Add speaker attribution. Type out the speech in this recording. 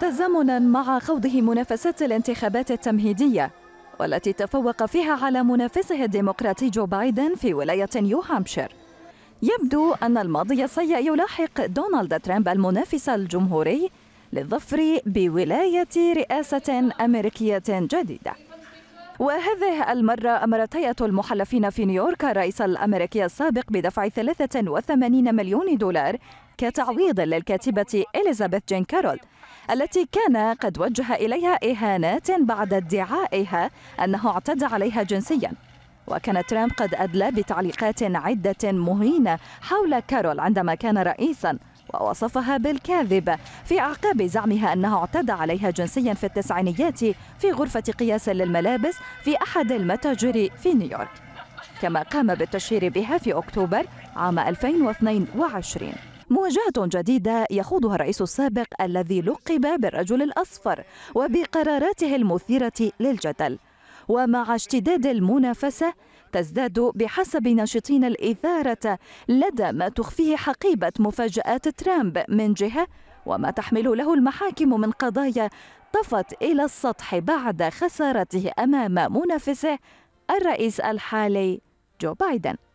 Speaker 1: تزامنا مع خوضه منافسات الانتخابات التمهيدية والتي تفوق فيها على منافسه الديمقراطي جو بايدن في ولاية نيو هامشير يبدو أن الماضي السيء يلاحق دونالد ترامب المنافس الجمهوري للظفر بولاية رئاسة أمريكية جديدة وهذه المرة أمرت هيئة المحلفين في نيويورك الرئيس الأمريكي السابق بدفع 83 مليون دولار كتعويض للكاتبة إليزابيث جين كارول التي كان قد وجه إليها إهانات بعد ادعائها أنه اعتدى عليها جنسياً وكان ترامب قد أدلى بتعليقات عدة مهينة حول كارول عندما كان رئيساً ووصفها بالكاذبة في أعقاب زعمها أنه اعتدى عليها جنسيا في التسعينيات في غرفة قياس للملابس في أحد المتاجر في نيويورك كما قام بالتشهير بها في أكتوبر عام 2022 مواجهة جديدة يخوضها الرئيس السابق الذي لقب بالرجل الأصفر وبقراراته المثيرة للجدل ومع اشتداد المنافسة تزداد بحسب ناشطين الإثارة لدى ما تخفيه حقيبة مفاجآت ترامب من جهة وما تحمل له المحاكم من قضايا طفت إلى السطح بعد خسارته أمام منافسه الرئيس الحالي جو بايدن